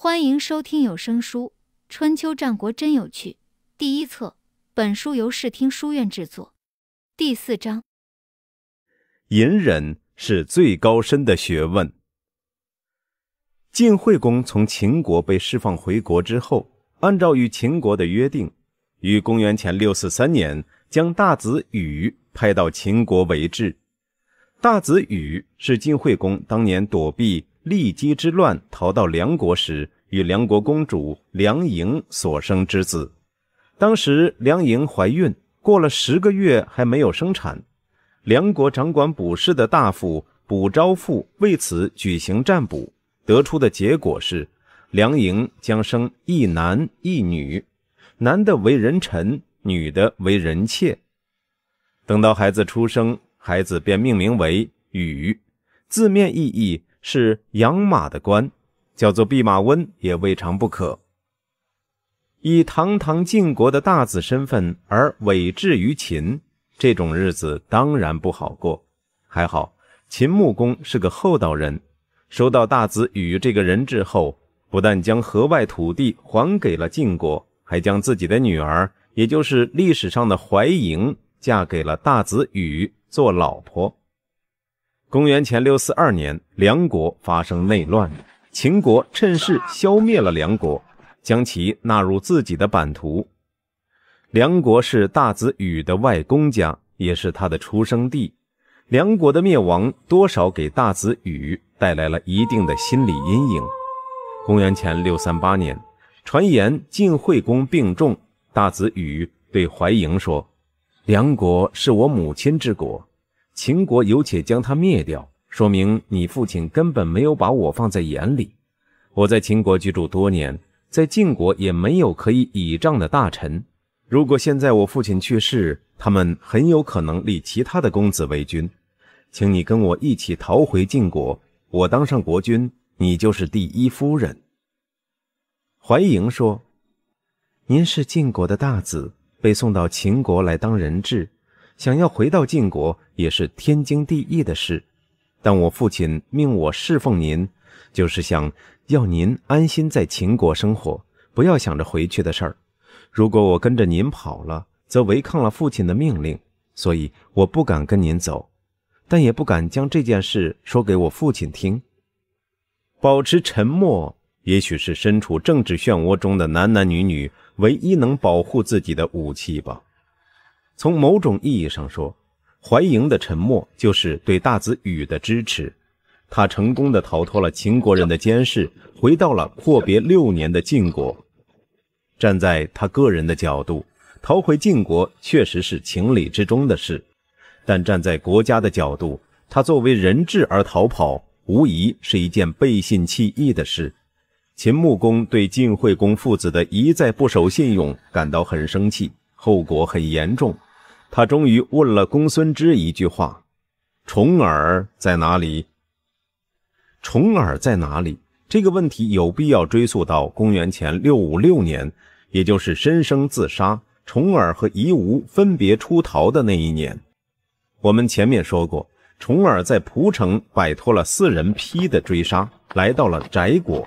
欢迎收听有声书《春秋战国真有趣》第一册。本书由视听书院制作。第四章：隐忍是最高深的学问。晋惠公从秦国被释放回国之后，按照与秦国的约定，于公元前六四三年将大子禹派到秦国为质。大子禹是晋惠公当年躲避。骊姬之乱，逃到梁国时，与梁国公主梁莹所生之子。当时梁莹怀孕，过了十个月还没有生产。梁国掌管卜筮的大夫卜昭父为此举行占卜，得出的结果是，梁莹将生一男一女，男的为人臣，女的为人妾。等到孩子出生，孩子便命名为禹，字面意义。是养马的官，叫做弼马温也未尝不可。以堂堂晋国的大子身份而委质于秦，这种日子当然不好过。还好秦穆公是个厚道人，收到大子羽这个人质后，不但将河外土地还给了晋国，还将自己的女儿，也就是历史上的怀嬴，嫁给了大子羽做老婆。公元前六四二年，梁国发生内乱，秦国趁势消灭了梁国，将其纳入自己的版图。梁国是大子羽的外公家，也是他的出生地。梁国的灭亡，多少给大子羽带来了一定的心理阴影。公元前六三八年，传言晋惠公病重，大子羽对怀莹说：“梁国是我母亲之国。”秦国有且将他灭掉，说明你父亲根本没有把我放在眼里。我在秦国居住多年，在晋国也没有可以倚仗的大臣。如果现在我父亲去世，他们很有可能立其他的公子为君。请你跟我一起逃回晋国，我当上国君，你就是第一夫人。怀莹说：“您是晋国的大子，被送到秦国来当人质。”想要回到晋国也是天经地义的事，但我父亲命我侍奉您，就是想要您安心在秦国生活，不要想着回去的事儿。如果我跟着您跑了，则违抗了父亲的命令，所以我不敢跟您走，但也不敢将这件事说给我父亲听。保持沉默，也许是身处政治漩涡中的男男女女唯一能保护自己的武器吧。从某种意义上说，怀莹的沉默就是对大子羽的支持。他成功的逃脱了秦国人的监视，回到了阔别六年的晋国。站在他个人的角度，逃回晋国确实是情理之中的事；但站在国家的角度，他作为人质而逃跑，无疑是一件背信弃义的事。秦穆公对晋惠公父子的一再不守信用感到很生气，后果很严重。他终于问了公孙支一句话：“重耳在哪里？”重耳在哪里？这个问题有必要追溯到公元前六五六年，也就是申生自杀、重耳和夷吾分别出逃的那一年。我们前面说过，重耳在蒲城摆脱了四人批的追杀，来到了翟国。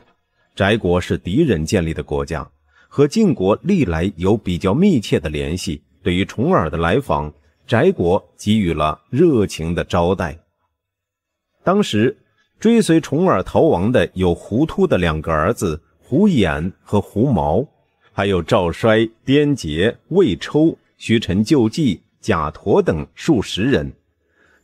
翟国是敌人建立的国家，和晋国历来有比较密切的联系。对于重耳的来访，翟国给予了热情的招待。当时，追随重耳逃亡的有胡突的两个儿子胡衍和胡毛，还有赵衰、颠杰、魏抽、徐臣、救济、贾陀等数十人。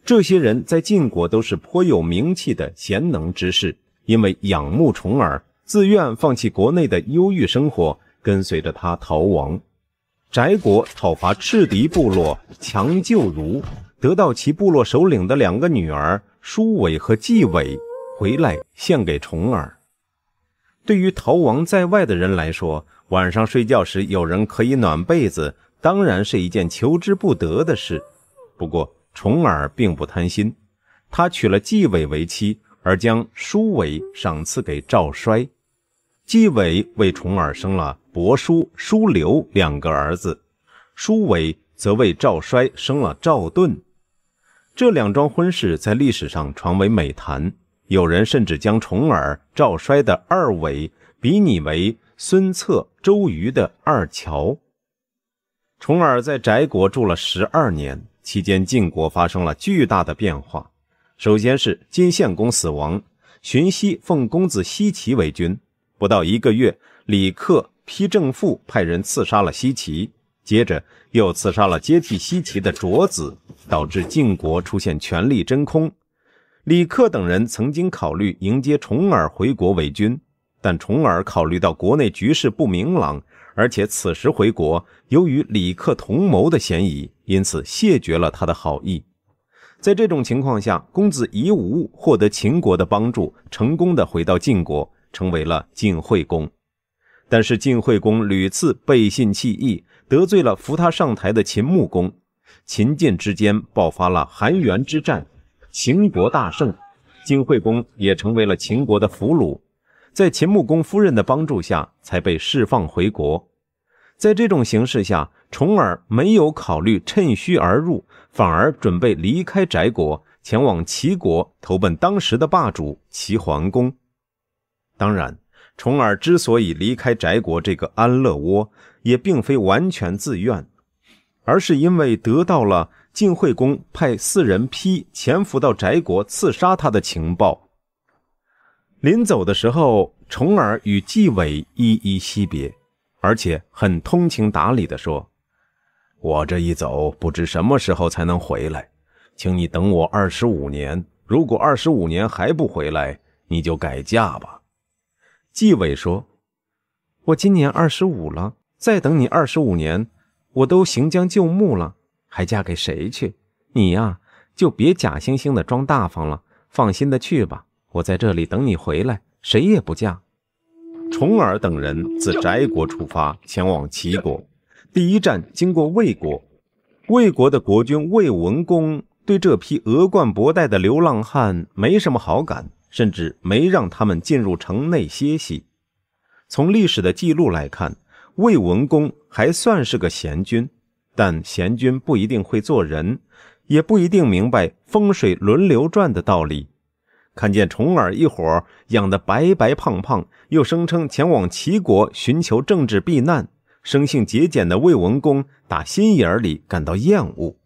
这些人在晋国都是颇有名气的贤能之士，因为仰慕重耳，自愿放弃国内的忧郁生活，跟随着他逃亡。翟国讨伐赤敌部落强救如，得到其部落首领的两个女儿舒伟和季伟回来献给重耳。对于逃亡在外的人来说，晚上睡觉时有人可以暖被子，当然是一件求之不得的事。不过重耳并不贪心，他娶了季伟为妻，而将舒伟赏赐给赵衰。季伟为重耳生了。伯叔、叔刘两个儿子，叔伟则为赵衰生了赵盾。这两桩婚事在历史上传为美谈，有人甚至将重耳、赵衰的二伟比拟为孙策、周瑜的二乔。重耳在翟国住了十二年，期间晋国发生了巨大的变化。首先是晋献公死亡，荀息奉公子奚齐为君，不到一个月，李克。批政父派人刺杀了西岐，接着又刺杀了接替西岐的卓子，导致晋国出现权力真空。李克等人曾经考虑迎接重耳回国为君，但重耳考虑到国内局势不明朗，而且此时回国由于李克同谋的嫌疑，因此谢绝了他的好意。在这种情况下，公子夷吾获得秦国的帮助，成功的回到晋国，成为了晋惠公。但是晋惠公屡次背信弃义，得罪了扶他上台的秦穆公，秦晋之间爆发了韩元之战，秦国大胜，晋惠公也成为了秦国的俘虏，在秦穆公夫人的帮助下才被释放回国。在这种形势下，重耳没有考虑趁虚而入，反而准备离开翟国，前往齐国投奔当时的霸主齐桓公。当然。重耳之所以离开翟国这个安乐窝，也并非完全自愿，而是因为得到了晋惠公派四人批潜伏到翟国刺杀他的情报。临走的时候，重耳与继委依依惜别，而且很通情达理地说：“我这一走，不知什么时候才能回来，请你等我二十五年。如果二十五年还不回来，你就改嫁吧。”纪伟说：“我今年二十五了，再等你二十五年，我都行将就木了，还嫁给谁去？你呀，就别假惺惺的装大方了，放心的去吧，我在这里等你回来，谁也不嫁。”重耳等人自翟国出发，前往齐国。第一站经过魏国，魏国的国君魏文公对这批额冠博带的流浪汉没什么好感。甚至没让他们进入城内歇息。从历史的记录来看，魏文公还算是个贤君，但贤君不一定会做人，也不一定明白风水轮流转的道理。看见重耳一伙养得白白胖胖，又声称前往齐国寻求政治避难，生性节俭的魏文公打心眼里感到厌恶。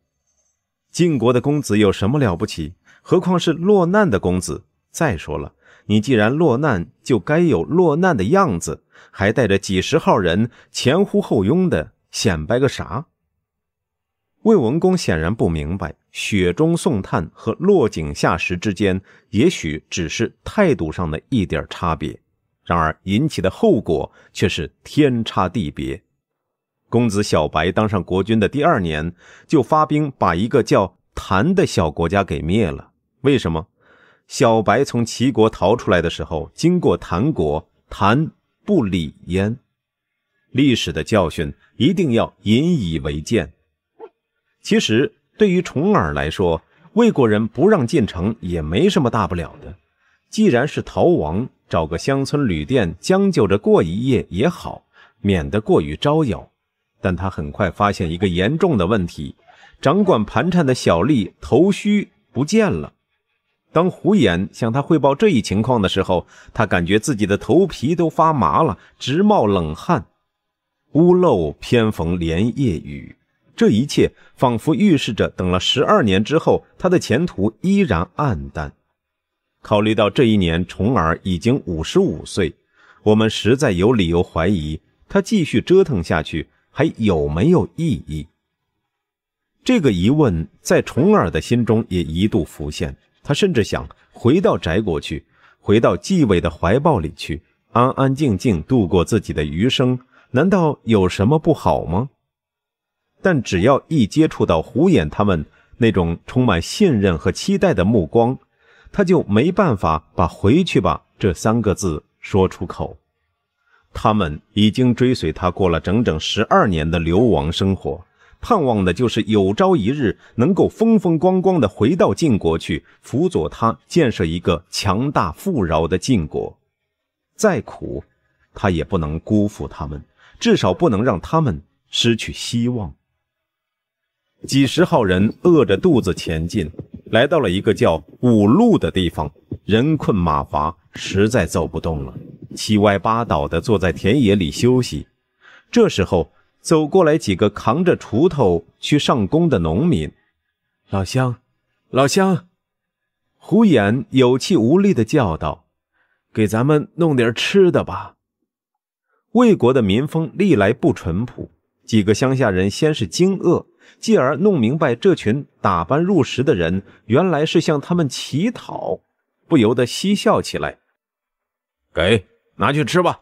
晋国的公子有什么了不起？何况是落难的公子。再说了，你既然落难，就该有落难的样子，还带着几十号人前呼后拥的显摆个啥？魏文公显然不明白，雪中送炭和落井下石之间，也许只是态度上的一点差别，然而引起的后果却是天差地别。公子小白当上国君的第二年，就发兵把一个叫谭的小国家给灭了。为什么？小白从齐国逃出来的时候，经过谭国，谭不理焉。历史的教训一定要引以为鉴。其实对于重耳来说，魏国人不让进城也没什么大不了的。既然是逃亡，找个乡村旅店将就着过一夜也好，免得过于招摇。但他很快发现一个严重的问题：掌管盘缠的小吏头须不见了。当胡眼向他汇报这一情况的时候，他感觉自己的头皮都发麻了，直冒冷汗。屋漏偏逢连夜雨，这一切仿佛预示着，等了十二年之后，他的前途依然黯淡。考虑到这一年重耳已经五十五岁，我们实在有理由怀疑，他继续折腾下去还有没有意义。这个疑问在重耳的心中也一度浮现。他甚至想回到翟国去，回到纪委的怀抱里去，安安静静度过自己的余生。难道有什么不好吗？但只要一接触到胡衍他们那种充满信任和期待的目光，他就没办法把“回去吧”这三个字说出口。他们已经追随他过了整整十二年的流亡生活。盼望的就是有朝一日能够风风光光地回到晋国去，辅佐他建设一个强大富饶的晋国。再苦，他也不能辜负他们，至少不能让他们失去希望。几十号人饿着肚子前进，来到了一个叫五路的地方，人困马乏，实在走不动了，七歪八倒地坐在田野里休息。这时候。走过来几个扛着锄头去上工的农民，老乡，老乡，胡衍有气无力地叫道：“给咱们弄点吃的吧。”魏国的民风历来不淳朴，几个乡下人先是惊愕，继而弄明白这群打扮入时的人原来是向他们乞讨，不由得嬉笑起来。给，拿去吃吧。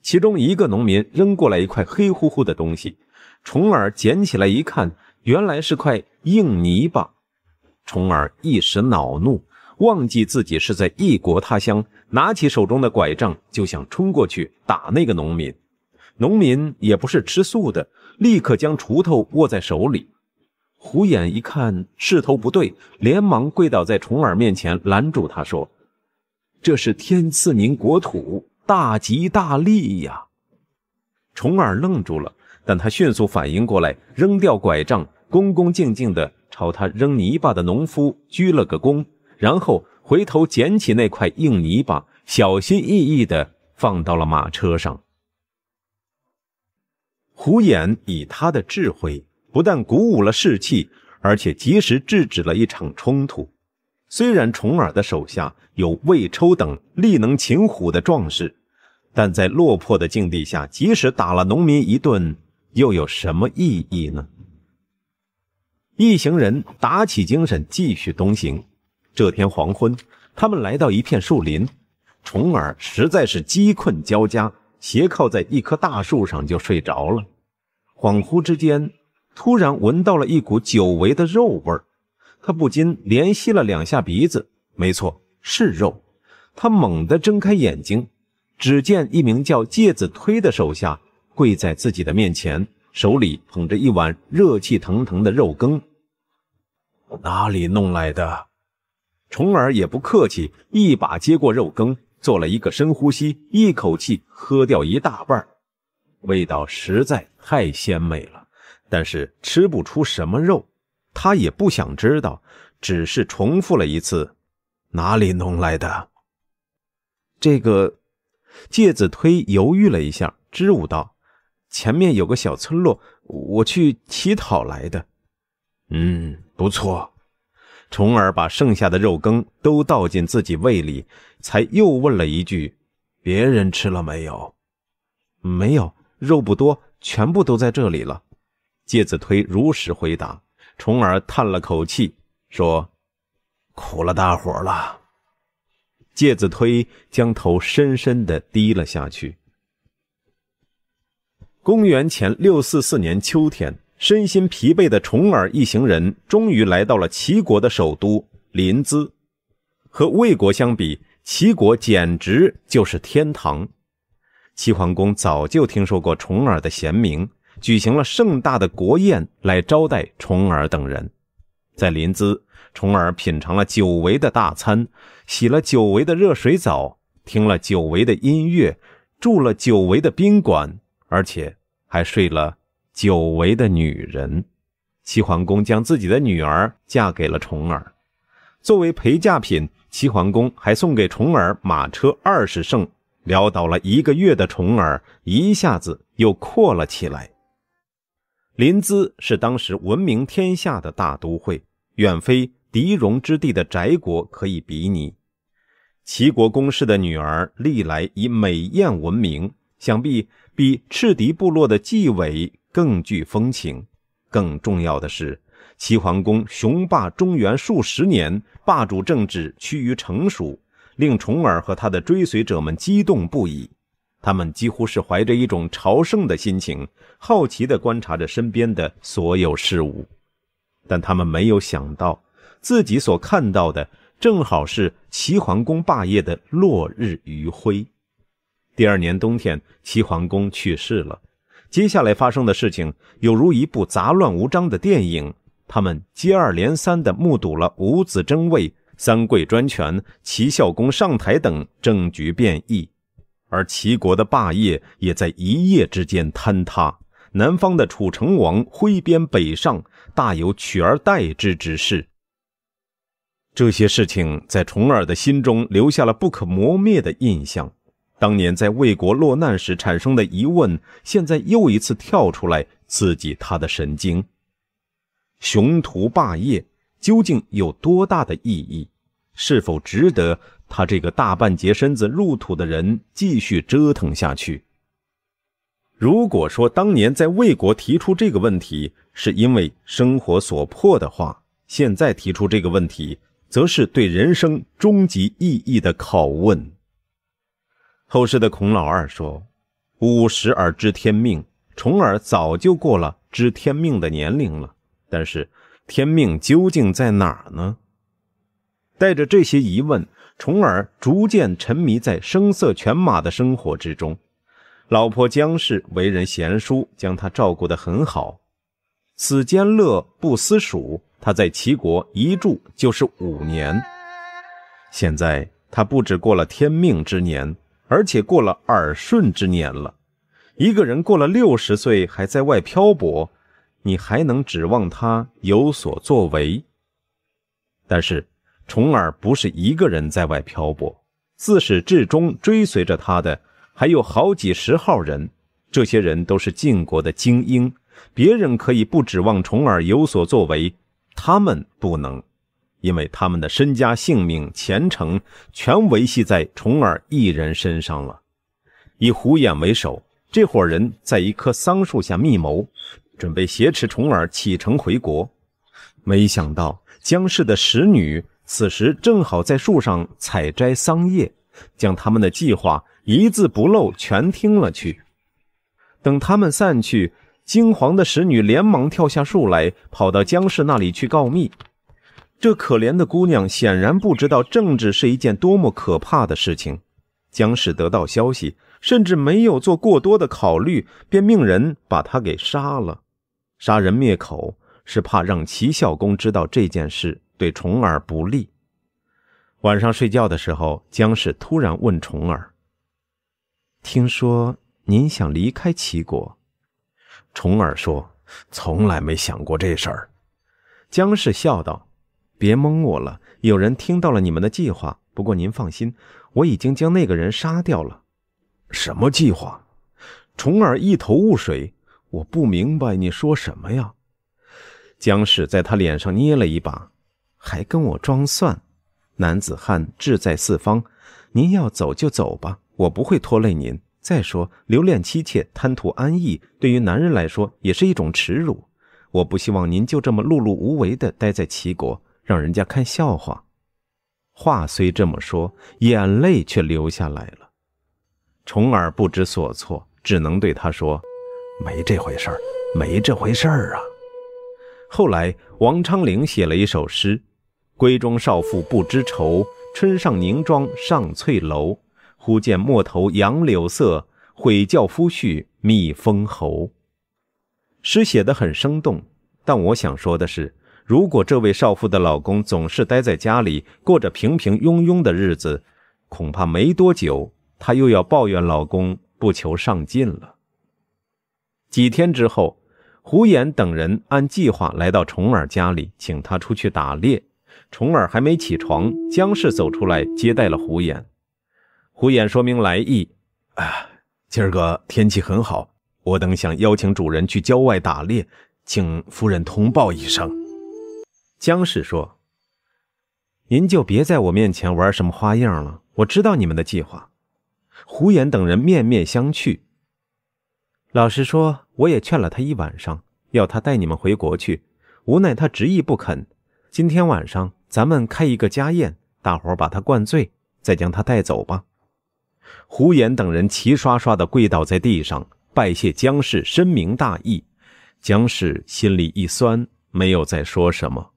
其中一个农民扔过来一块黑乎乎的东西，虫儿捡起来一看，原来是块硬泥巴。虫儿一时恼怒，忘记自己是在异国他乡，拿起手中的拐杖就想冲过去打那个农民。农民也不是吃素的，立刻将锄头握在手里。虎眼一看势头不对，连忙跪倒在虫儿面前拦住他，说：“这是天赐您国土。”大吉大利呀！重耳愣住了，但他迅速反应过来，扔掉拐杖，恭恭敬敬地朝他扔泥巴的农夫鞠了个躬，然后回头捡起那块硬泥巴，小心翼翼地放到了马车上。虎眼以他的智慧，不但鼓舞了士气，而且及时制止了一场冲突。虽然重耳的手下有魏抽等力能擒虎的壮士。但在落魄的境地下，即使打了农民一顿，又有什么意义呢？一行人打起精神，继续东行。这天黄昏，他们来到一片树林，重耳实在是饥困交加，斜靠在一棵大树上就睡着了。恍惚之间，突然闻到了一股久违的肉味儿，他不禁连吸了两下鼻子。没错，是肉。他猛地睁开眼睛。只见一名叫介子推的手下跪在自己的面前，手里捧着一碗热气腾腾的肉羹。哪里弄来的？重耳也不客气，一把接过肉羹，做了一个深呼吸，一口气喝掉一大半。味道实在太鲜美了，但是吃不出什么肉，他也不想知道，只是重复了一次：哪里弄来的？这个。介子推犹豫了一下，支吾道：“前面有个小村落，我去乞讨来的。”“嗯，不错。”重耳把剩下的肉羹都倒进自己胃里，才又问了一句：“别人吃了没有？”“没有，肉不多，全部都在这里了。”介子推如实回答。重耳叹了口气，说：“苦了大伙了。”介子推将头深深地低了下去。公元前六四四年秋天，身心疲惫的重耳一行人终于来到了齐国的首都临淄。和魏国相比，齐国简直就是天堂。齐桓公早就听说过重耳的贤名，举行了盛大的国宴来招待重耳等人。在临淄。重耳品尝了久违的大餐，洗了久违的热水澡，听了久违的音乐，住了久违的宾馆，而且还睡了久违的女人。齐桓公将自己的女儿嫁给了重耳，作为陪嫁品，齐桓公还送给重耳马车二十乘。潦倒了一个月的重耳一下子又阔了起来。临淄是当时闻名天下的大都会，远非。狄戎之地的翟国可以比拟，齐国公室的女儿历来以美艳闻名，想必比赤狄部落的季尾更具风情。更重要的是，齐桓公雄霸中原数十年，霸主政治趋于成熟，令重耳和他的追随者们激动不已。他们几乎是怀着一种朝圣的心情，好奇地观察着身边的所有事物，但他们没有想到。自己所看到的正好是齐桓公霸业的落日余晖。第二年冬天，齐桓公去世了。接下来发生的事情，犹如一部杂乱无章的电影。他们接二连三地目睹了五子争位、三桂专权、齐孝公上台等政局变异，而齐国的霸业也在一夜之间坍塌。南方的楚成王挥鞭北上，大有取而代之之势。这些事情在重耳的心中留下了不可磨灭的印象。当年在魏国落难时产生的疑问，现在又一次跳出来刺激他的神经。雄图霸业究竟有多大的意义？是否值得他这个大半截身子入土的人继续折腾下去？如果说当年在魏国提出这个问题是因为生活所迫的话，现在提出这个问题。则是对人生终极意义的拷问。后世的孔老二说：“五十而知天命。”重耳早就过了知天命的年龄了，但是天命究竟在哪儿呢？带着这些疑问，重耳逐渐沉迷在声色犬马的生活之中。老婆姜氏为人贤淑，将他照顾的很好，此间乐不思蜀。他在齐国一住就是五年，现在他不止过了天命之年，而且过了耳顺之年了。一个人过了六十岁还在外漂泊，你还能指望他有所作为？但是重耳不是一个人在外漂泊，自始至终追随着他的还有好几十号人，这些人都是晋国的精英，别人可以不指望重耳有所作为。他们不能，因为他们的身家性命前程全维系在重耳一人身上了。以虎眼为首，这伙人在一棵桑树下密谋，准备挟持重耳启程回国。没想到，江氏的使女此时正好在树上采摘桑叶，将他们的计划一字不漏全听了去。等他们散去。惊惶的使女连忙跳下树来，跑到姜氏那里去告密。这可怜的姑娘显然不知道政治是一件多么可怕的事情。姜氏得到消息，甚至没有做过多的考虑，便命人把她给杀了。杀人灭口，是怕让齐孝公知道这件事对重耳不利。晚上睡觉的时候，姜氏突然问重耳：“听说您想离开齐国？”重耳说：“从来没想过这事儿。”姜氏笑道：“别蒙我了，有人听到了你们的计划。不过您放心，我已经将那个人杀掉了。”“什么计划？”重耳一头雾水，“我不明白你说什么呀。”姜氏在他脸上捏了一把，“还跟我装蒜？男子汉志在四方，您要走就走吧，我不会拖累您。”再说，留恋妻妾、贪图安逸，对于男人来说也是一种耻辱。我不希望您就这么碌碌无为地待在齐国，让人家看笑话。话虽这么说，眼泪却流下来了。重耳不知所措，只能对他说：“没这回事儿，没这回事儿啊。”后来，王昌龄写了一首诗：“闺中少妇不知愁，春上凝妆上翠楼。”忽见陌头杨柳色，悔教夫婿觅封侯。诗写的很生动，但我想说的是，如果这位少妇的老公总是待在家里过着平平庸庸的日子，恐怕没多久她又要抱怨老公不求上进了。几天之后，胡衍等人按计划来到重耳家里，请他出去打猎。重耳还没起床，姜氏走出来接待了胡衍。胡衍说明来意：“啊，今儿个天气很好，我等想邀请主人去郊外打猎，请夫人通报一声。”姜氏说：“您就别在我面前玩什么花样了，我知道你们的计划。”胡衍等人面面相觑。老实说，我也劝了他一晚上，要他带你们回国去，无奈他执意不肯。今天晚上咱们开一个家宴，大伙把他灌醉，再将他带走吧。胡延等人齐刷刷地跪倒在地上，拜谢姜氏深明大义。姜氏心里一酸，没有再说什么。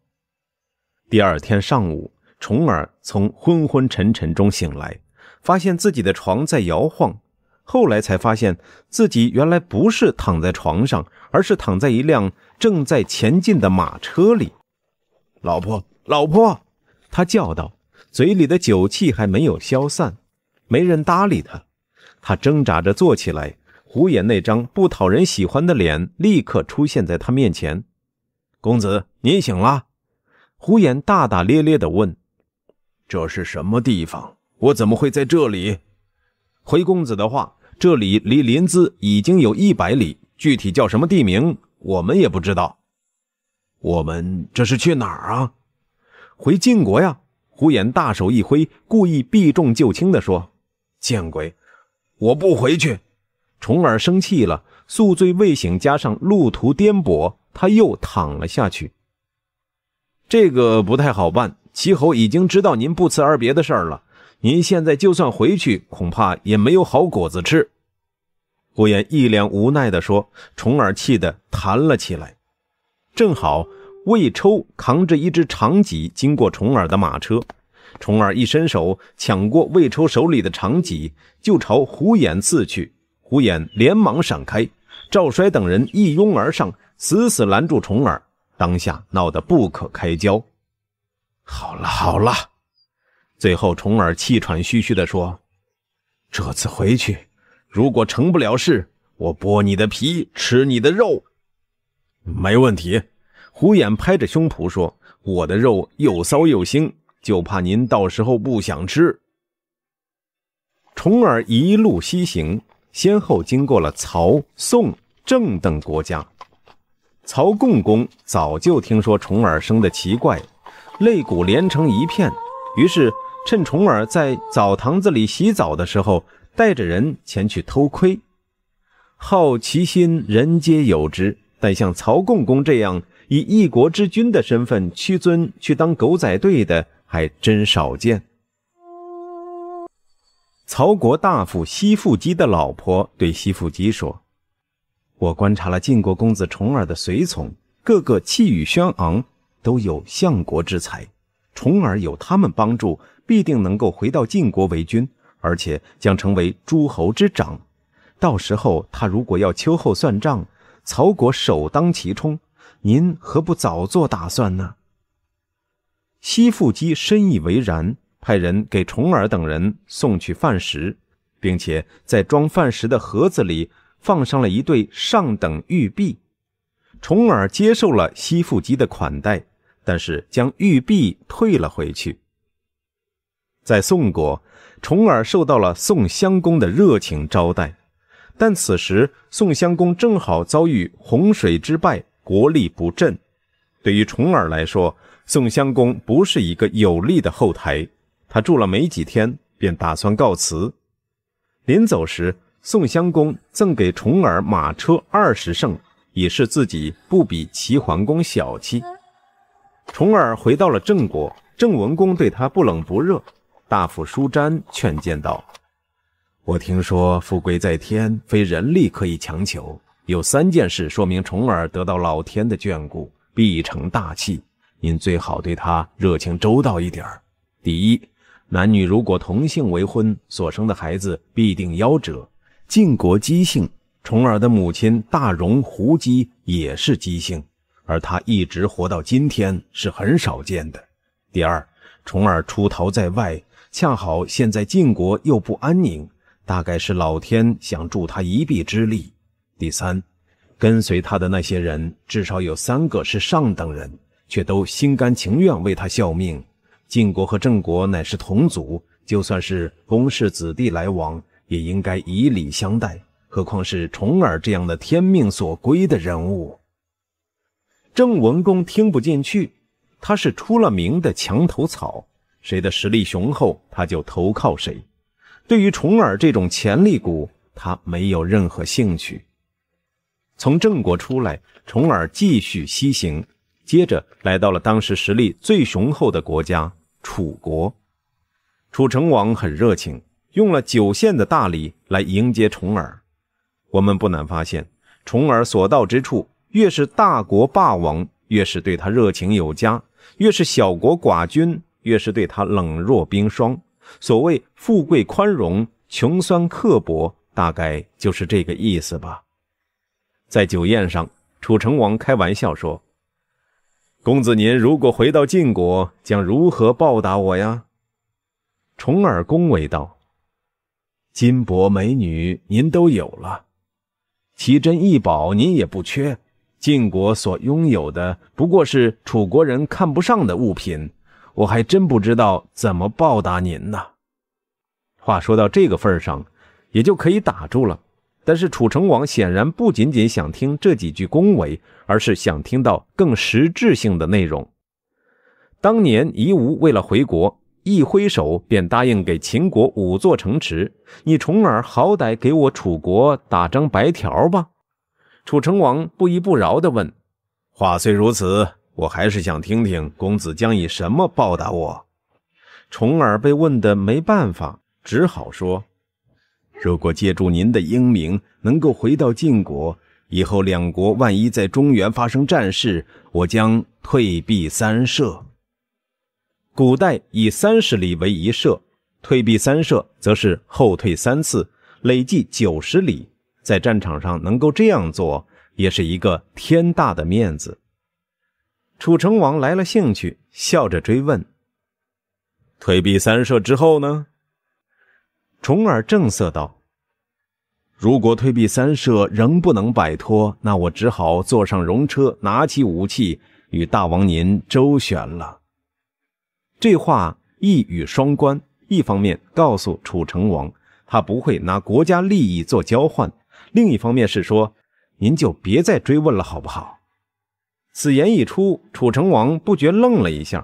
第二天上午，重耳从昏昏沉沉中醒来，发现自己的床在摇晃。后来才发现自己原来不是躺在床上，而是躺在一辆正在前进的马车里。老婆，老婆，他叫道，嘴里的酒气还没有消散。没人搭理他，他挣扎着坐起来，胡眼那张不讨人喜欢的脸立刻出现在他面前。公子，您醒了？胡眼大大咧咧的问：“这是什么地方？我怎么会在这里？”回公子的话，这里离临淄已经有一百里，具体叫什么地名，我们也不知道。我们这是去哪儿啊？回晋国呀！胡眼大手一挥，故意避重就轻的说。见鬼！我不回去。重耳生气了，宿醉未醒，加上路途颠簸，他又躺了下去。这个不太好办。齐侯已经知道您不辞而别的事儿了，您现在就算回去，恐怕也没有好果子吃。胡岩一脸无奈地说。重耳气得弹了起来。正好，魏抽扛着一只长戟经过重耳的马车。重耳一伸手抢过魏抽手里的长戟，就朝虎眼刺去。虎眼连忙闪开，赵衰等人一拥而上，死死拦住重耳，当下闹得不可开交。好了好了，最后重耳气喘吁吁地说：“这次回去，如果成不了事，我剥你的皮，吃你的肉。”没问题。虎眼拍着胸脯说：“我的肉又骚又腥。”就怕您到时候不想吃。重耳一路西行，先后经过了曹、宋、郑等国家。曹共公早就听说重耳生的奇怪，肋骨连成一片，于是趁重耳在澡堂子里洗澡的时候，带着人前去偷窥。好奇心人皆有之，但像曹共公这样以一国之君的身份屈尊去当狗仔队的。还真少见。曹国大夫西富基的老婆对西富基说：“我观察了晋国公子重耳的随从，个个气宇轩昂，都有相国之才。重耳有他们帮助，必定能够回到晋国为君，而且将成为诸侯之长。到时候他如果要秋后算账，曹国首当其冲。您何不早做打算呢？”西复基深以为然，派人给重耳等人送去饭食，并且在装饭食的盒子里放上了一对上等玉璧。重耳接受了西复基的款待，但是将玉璧退了回去。在宋国，重耳受到了宋襄公的热情招待，但此时宋襄公正好遭遇洪水之败，国力不振。对于重耳来说，宋襄公不是一个有力的后台，他住了没几天便打算告辞。临走时，宋襄公赠给重耳马车二十乘，以示自己不比齐桓公小气。重耳回到了郑国，郑文公对他不冷不热。大夫舒詹劝谏道：“我听说富贵在天，非人力可以强求。有三件事说明重耳得到老天的眷顾，必成大器。”您最好对他热情周到一点第一，男女如果同性为婚，所生的孩子必定夭折。晋国姬姓，重耳的母亲大戎胡姬也是姬姓，而他一直活到今天是很少见的。第二，重耳出逃在外，恰好现在晋国又不安宁，大概是老天想助他一臂之力。第三，跟随他的那些人，至少有三个是上等人。却都心甘情愿为他效命。晋国和郑国乃是同族，就算是公室子弟来往，也应该以礼相待。何况是重耳这样的天命所归的人物。郑文公听不进去，他是出了名的墙头草，谁的实力雄厚，他就投靠谁。对于重耳这种潜力股，他没有任何兴趣。从郑国出来，重耳继续西行。接着来到了当时实力最雄厚的国家楚国，楚成王很热情，用了九县的大礼来迎接重耳。我们不难发现，重耳所到之处，越是大国霸王，越是对他热情有加；越是小国寡君，越是对他冷若冰霜。所谓富贵宽容，穷酸刻薄，大概就是这个意思吧。在酒宴上，楚成王开玩笑说。公子，您如果回到晋国，将如何报答我呀？重耳恭维道：“金帛美女您都有了，奇珍异宝您也不缺，晋国所拥有的不过是楚国人看不上的物品，我还真不知道怎么报答您呢。话说到这个份儿上，也就可以打住了。”但是楚成王显然不仅仅想听这几句恭维，而是想听到更实质性的内容。当年夷吾为了回国，一挥手便答应给秦国五座城池，你重耳好歹给我楚国打张白条吧。楚成王不依不饶地问：“话虽如此，我还是想听听公子将以什么报答我。”重耳被问得没办法，只好说。如果借助您的英明，能够回到晋国，以后两国万一在中原发生战事，我将退避三舍。古代以三十里为一舍，退避三舍则是后退三次，累计九十里。在战场上能够这样做，也是一个天大的面子。楚成王来了兴趣，笑着追问：“退避三舍之后呢？”重耳正色道：“如果退避三舍仍不能摆脱，那我只好坐上戎车，拿起武器与大王您周旋了。”这话一语双关，一方面告诉楚成王，他不会拿国家利益做交换；另一方面是说，您就别再追问了，好不好？此言一出，楚成王不觉愣了一下，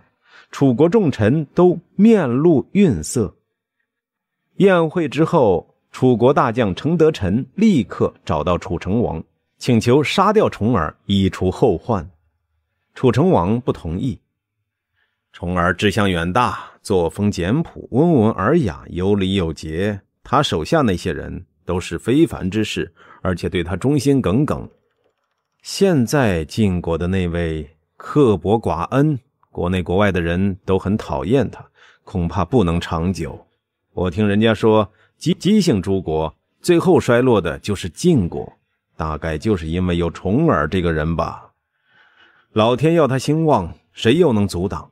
楚国重臣都面露愠色。宴会之后，楚国大将程德臣立刻找到楚成王，请求杀掉重耳以除后患。楚成王不同意。重耳志向远大，作风简朴，温文尔雅，有礼有节。他手下那些人都是非凡之士，而且对他忠心耿耿。现在晋国的那位刻薄寡恩，国内国外的人都很讨厌他，恐怕不能长久。我听人家说，姬姬姓诸国最后衰落的就是晋国，大概就是因为有重耳这个人吧。老天要他兴旺，谁又能阻挡？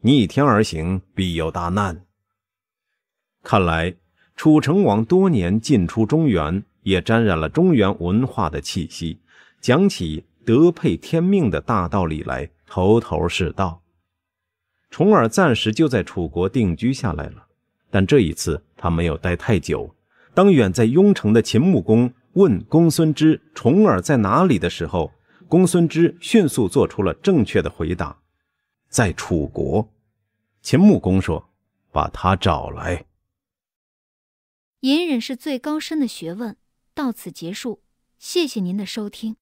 逆天而行，必有大难。看来楚成王多年进出中原，也沾染了中原文化的气息，讲起德配天命的大道理来，头头是道。重耳暂时就在楚国定居下来了。但这一次他没有待太久。当远在雍城的秦穆公问公孙支重耳在哪里的时候，公孙支迅速做出了正确的回答：“在楚国。”秦穆公说：“把他找来。”隐忍是最高深的学问。到此结束，谢谢您的收听。